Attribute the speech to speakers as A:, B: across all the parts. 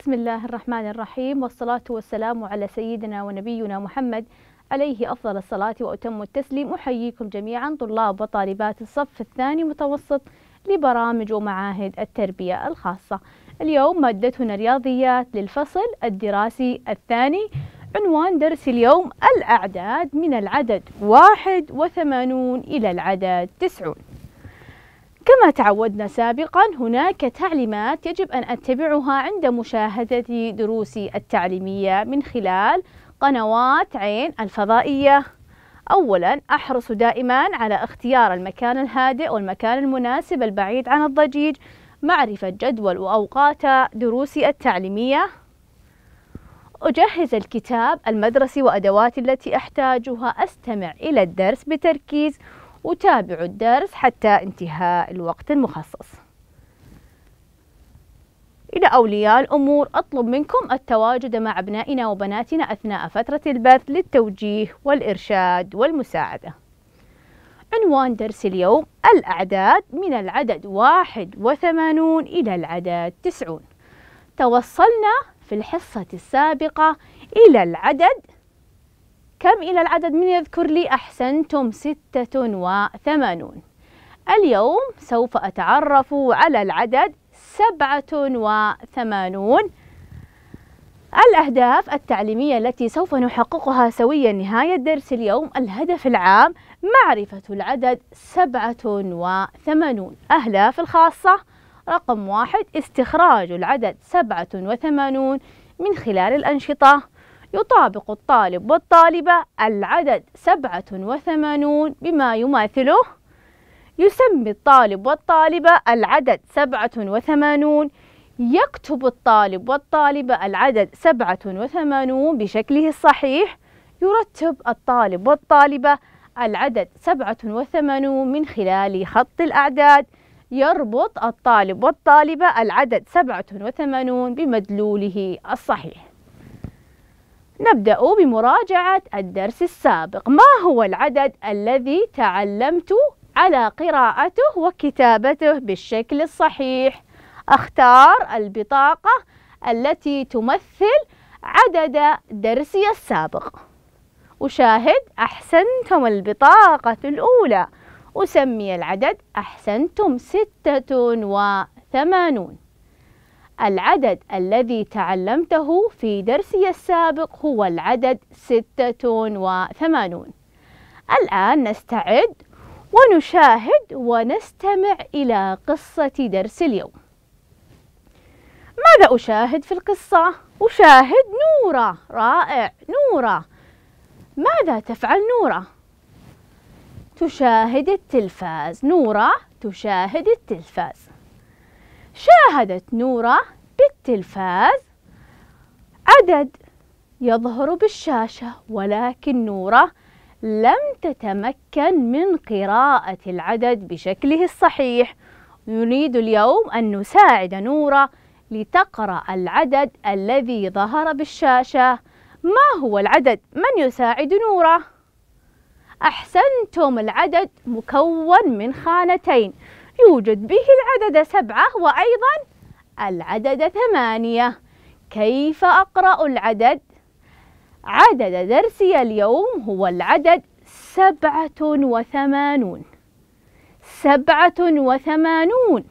A: بسم الله الرحمن الرحيم والصلاة والسلام على سيدنا ونبينا محمد عليه أفضل الصلاة وأتم التسليم أحييكم جميعا طلاب وطالبات الصف الثاني متوسط لبرامج ومعاهد التربية الخاصة اليوم مادتنا رياضيات للفصل الدراسي الثاني عنوان درس اليوم الأعداد من العدد واحد وثمانون إلى العدد تسعون كما تعودنا سابقا هناك تعليمات يجب أن أتبعها عند مشاهدة دروسي التعليمية من خلال قنوات عين الفضائية أولا أحرص دائما على اختيار المكان الهادئ والمكان المناسب البعيد عن الضجيج معرفة جدول وأوقات دروسي التعليمية أجهز الكتاب المدرسي وأدواتي التي أحتاجها أستمع إلى الدرس بتركيز وتابعوا الدرس حتى انتهاء الوقت المخصص إلى أولياء الأمور أطلب منكم التواجد مع أبنائنا وبناتنا أثناء فترة البث للتوجيه والإرشاد والمساعدة عنوان درس اليوم الأعداد من العدد 81 إلى العدد 90 توصلنا في الحصة السابقة إلى العدد كم إلى العدد من يذكر لي أحسنتم ستة وثمانون اليوم سوف أتعرف على العدد سبعة وثمانون الأهداف التعليمية التي سوف نحققها سويا نهاية درس اليوم الهدف العام معرفة العدد سبعة وثمانون أهداف الخاصة رقم واحد استخراج العدد سبعة وثمانون من خلال الأنشطة يطابق الطالب والطالبة العدد سبعة وثمانون بما يماثله يسمي الطالب والطالبة العدد سبعة وثمانون يكتب الطالب والطالبة العدد سبعة وثمانون بشكله الصحيح يرتب الطالب والطالبة العدد سبعة وثمانون من خلال خط الأعداد يربط الطالب والطالبة العدد سبعة وثمانون بمدلوله الصحيح نبدأ بمراجعة الدرس السابق ما هو العدد الذي تعلمت على قراءته وكتابته بالشكل الصحيح أختار البطاقة التي تمثل عدد درسي السابق أشاهد أحسنتم البطاقة الأولى أسمي العدد أحسنتم ستة وثمانون العدد الذي تعلمته في درسي السابق هو العدد ستة وثمانون الآن نستعد ونشاهد ونستمع إلى قصة درس اليوم ماذا أشاهد في القصة؟ أشاهد نورة رائع نورة ماذا تفعل نورة؟ تشاهد التلفاز نورة تشاهد التلفاز شاهدت نورة بالتلفاز عدد يظهر بالشاشة ولكن نورة لم تتمكن من قراءة العدد بشكله الصحيح نريد اليوم أن نساعد نورة لتقرأ العدد الذي ظهر بالشاشة ما هو العدد؟ من يساعد نورة؟ أحسنتم العدد مكون من خانتين يوجد به العدد سبعة وأيضا العدد ثمانية كيف أقرأ العدد؟ عدد درسي اليوم هو العدد سبعة وثمانون سبعة وثمانون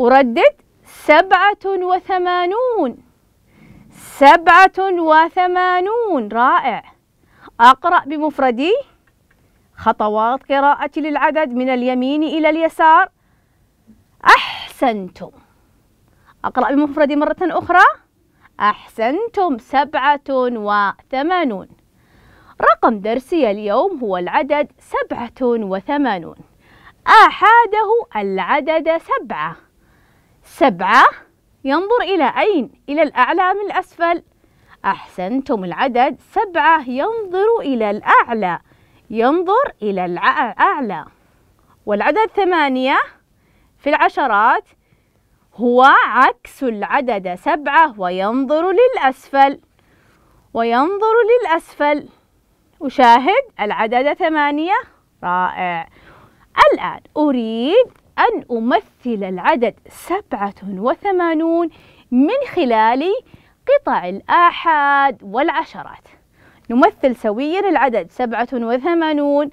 A: أردد سبعة وثمانون سبعة وثمانون رائع أقرأ بمفردي خطوات قراءة للعدد من اليمين إلى اليسار أحسنتم أقرأ بمفردي مرة أخرى أحسنتم سبعة وثمانون رقم درسي اليوم هو العدد سبعة وثمانون أحاده العدد سبعة سبعة ينظر إلى أين؟ إلى الأعلى من الأسفل أحسنتم العدد سبعة ينظر إلى الأعلى ينظر إلى الأعلى والعدد ثمانية في العشرات هو عكس العدد سبعة وينظر للأسفل وينظر للأسفل أشاهد العدد ثمانية رائع الآن أريد أن أمثل العدد سبعة وثمانون من خلال قطع الآحاد والعشرات نمثل سويا العدد سبعة وثمانون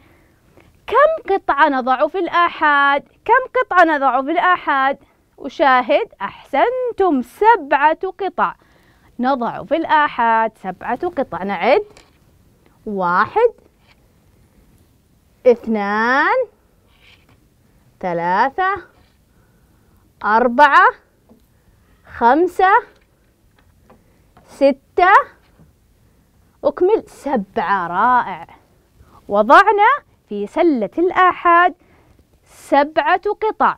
A: كم قطعة نضع في الآحاد؟ كم قطعة نضع في الآحاد؟ أشاهد أحسنتم سبعة قطع نضع في الآحاد سبعة قطع نعد واحد اثنان ثلاثة أربعة خمسة ستة أكمل سبعة رائع وضعنا في سلة الآحاد سبعة قطع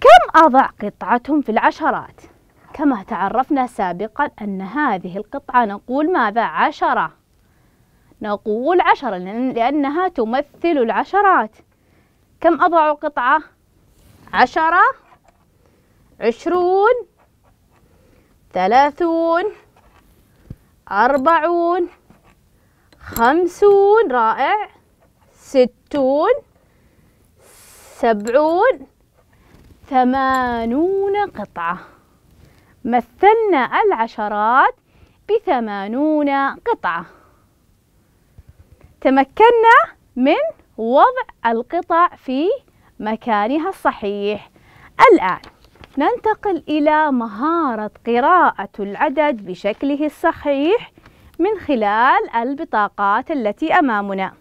A: كم أضع قطعة في العشرات؟ كما تعرفنا سابقا أن هذه القطعة نقول ماذا؟ عشرة نقول عشرة لأنها تمثل العشرات كم أضع قطعة؟ عشرة عشرون ثلاثون أربعون خمسون رائع ستون سبعون ثمانون قطعة مثلنا العشرات بثمانون قطعة تمكنا من وضع القطع في مكانها الصحيح الآن ننتقل إلى مهارة قراءة العدد بشكله الصحيح من خلال البطاقات التي أمامنا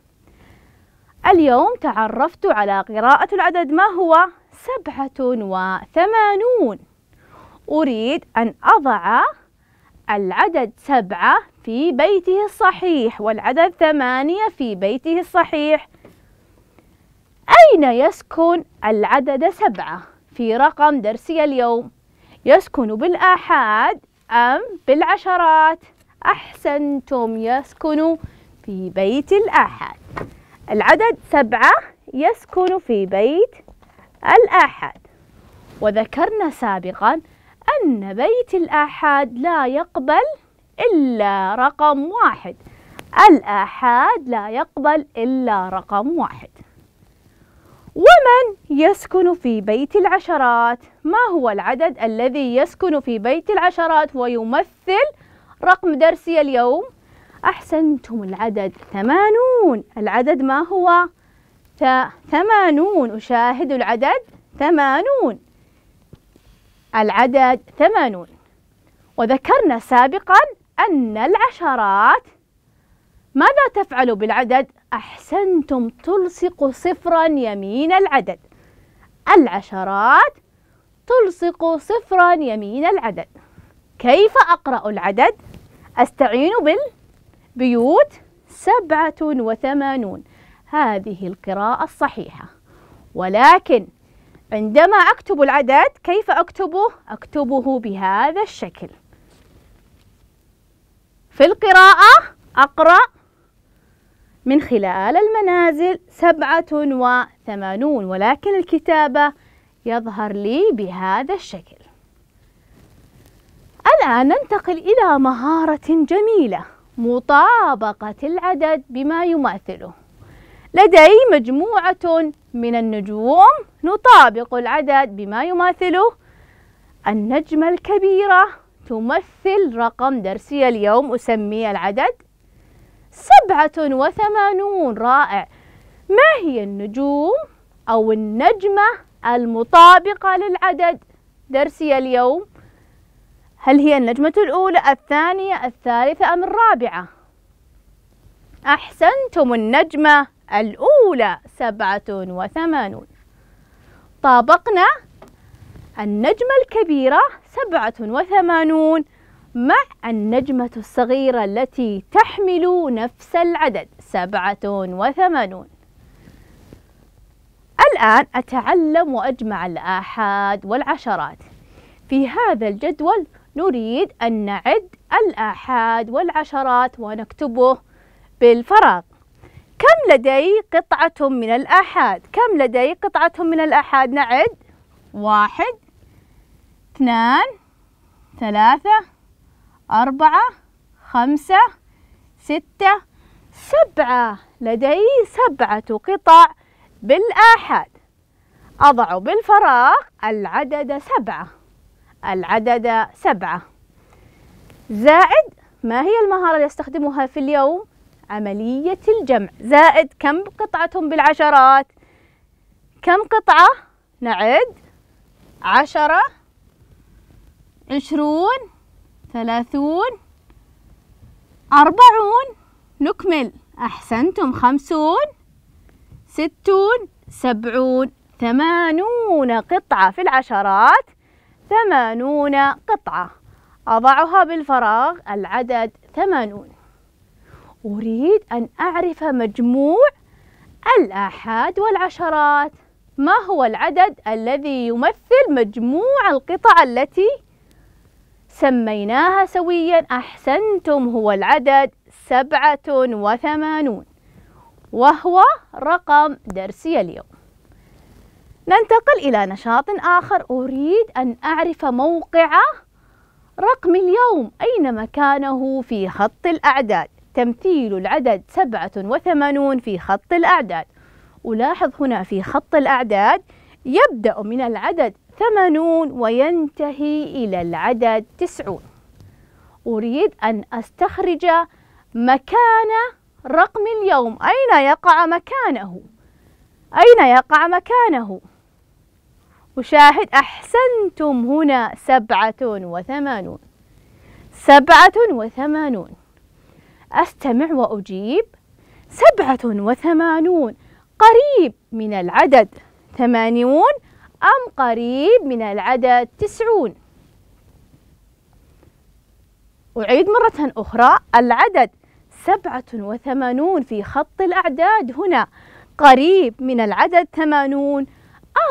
A: اليوم تعرفت على قراءة العدد ما هو سبعة وثمانون أريد أن أضع العدد سبعة في بيته الصحيح والعدد ثمانية في بيته الصحيح أين يسكن العدد سبعة؟ في رقم درسي اليوم يسكن بالآحاد أم بالعشرات أحسنتم يسكن في بيت الآحاد العدد سبعة يسكن في بيت الآحاد وذكرنا سابقا أن بيت الآحاد لا يقبل إلا رقم واحد الآحاد لا يقبل إلا رقم واحد ومن يسكن في بيت العشرات ما هو العدد الذي يسكن في بيت العشرات ويمثل رقم درسي اليوم أحسنتم العدد ثمانون العدد ما هو ثمانون أشاهد العدد ثمانون العدد ثمانون وذكرنا سابقا أن العشرات ماذا تفعل بالعدد أحسنتم تلصق صفرا يمين العدد العشرات تلصق صفرا يمين العدد كيف أقرأ العدد؟ أستعين بالبيوت سبعة وثمانون هذه القراءة الصحيحة ولكن عندما أكتب العدد كيف أكتبه؟ أكتبه بهذا الشكل في القراءة أقرأ من خلال المنازل سبعة وثمانون ولكن الكتابة يظهر لي بهذا الشكل الآن ننتقل إلى مهارة جميلة مطابقة العدد بما يماثله لدي مجموعة من النجوم نطابق العدد بما يماثله النجمة الكبيرة تمثل رقم درسي اليوم أسمي العدد سبعة وثمانون رائع ما هي النجوم أو النجمة المطابقة للعدد درسي اليوم هل هي النجمة الأولى الثانية الثالثة أم الرابعة أحسنتم النجمة الأولى سبعة وثمانون طابقنا النجمة الكبيرة سبعة وثمانون مع النجمة الصغيرة التي تحمل نفس العدد سبعة وثمانون الآن أتعلم وأجمع الآحاد والعشرات في هذا الجدول نريد أن نعد الآحاد والعشرات ونكتبه بالفراغ كم لدي قطعة من الآحاد؟ كم لدي قطعة من الآحاد؟ نعد واحد اثنان ثلاثة أربعة خمسة ستة سبعة لدي سبعة قطع بالآحاد أضع بالفراغ العدد سبعة العدد سبعة زائد ما هي المهارة اللي أستخدمها في اليوم؟ عملية الجمع زائد كم قطعة بالعشرات؟ كم قطعة؟ نعد عشرة عشرون ثلاثون أربعون نكمل أحسنتم خمسون ستون سبعون ثمانون قطعة في العشرات ثمانون قطعة أضعها بالفراغ العدد ثمانون أريد أن أعرف مجموع الآحاد والعشرات ما هو العدد الذي يمثل مجموع القطع التي سميناها سويا أحسنتم هو العدد سبعة وثمانون وهو رقم درسي اليوم ننتقل إلى نشاط آخر أريد أن أعرف موقع رقم اليوم أين مكانه في خط الأعداد تمثيل العدد سبعة وثمانون في خط الأعداد ألاحظ هنا في خط الأعداد يبدأ من العدد ثمانون وينتهي إلى العدد تسعون أريد أن أستخرج مكان رقم اليوم أين يقع مكانه أين يقع مكانه أشاهد أحسنتم هنا سبعة وثمانون سبعة وثمانون أستمع وأجيب سبعة وثمانون قريب من العدد ثمانون أم قريب من العدد تسعون أعيد مرة أخرى العدد سبعة وثمانون في خط الأعداد هنا قريب من العدد ثمانون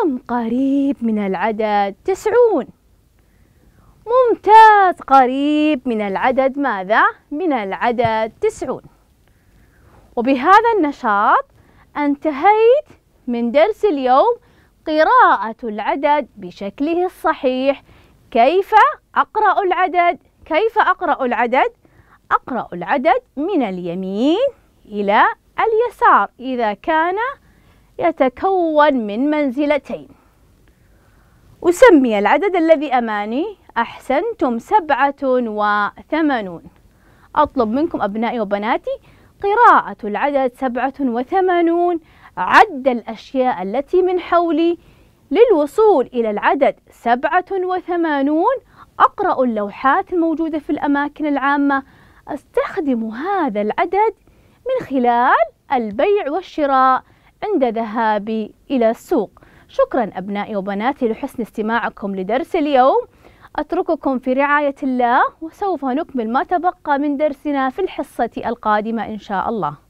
A: أم قريب من العدد تسعون ممتاز قريب من العدد ماذا؟ من العدد تسعون وبهذا النشاط انتهيت من درس اليوم قراءة العدد بشكله الصحيح كيف أقرأ العدد؟ كيف أقرأ العدد؟ أقرأ العدد من اليمين إلى اليسار إذا كان يتكون من منزلتين أسمي العدد الذي أماني أحسنتم سبعة وثمانون أطلب منكم أبنائي وبناتي قراءة العدد سبعة وثمانون عد الأشياء التي من حولي للوصول إلى العدد سبعة وثمانون أقرأ اللوحات الموجودة في الأماكن العامة أستخدم هذا العدد من خلال البيع والشراء عند ذهابي إلى السوق شكرا أبنائي وبناتي لحسن استماعكم لدرس اليوم أترككم في رعاية الله وسوف نكمل ما تبقى من درسنا في الحصة القادمة إن شاء الله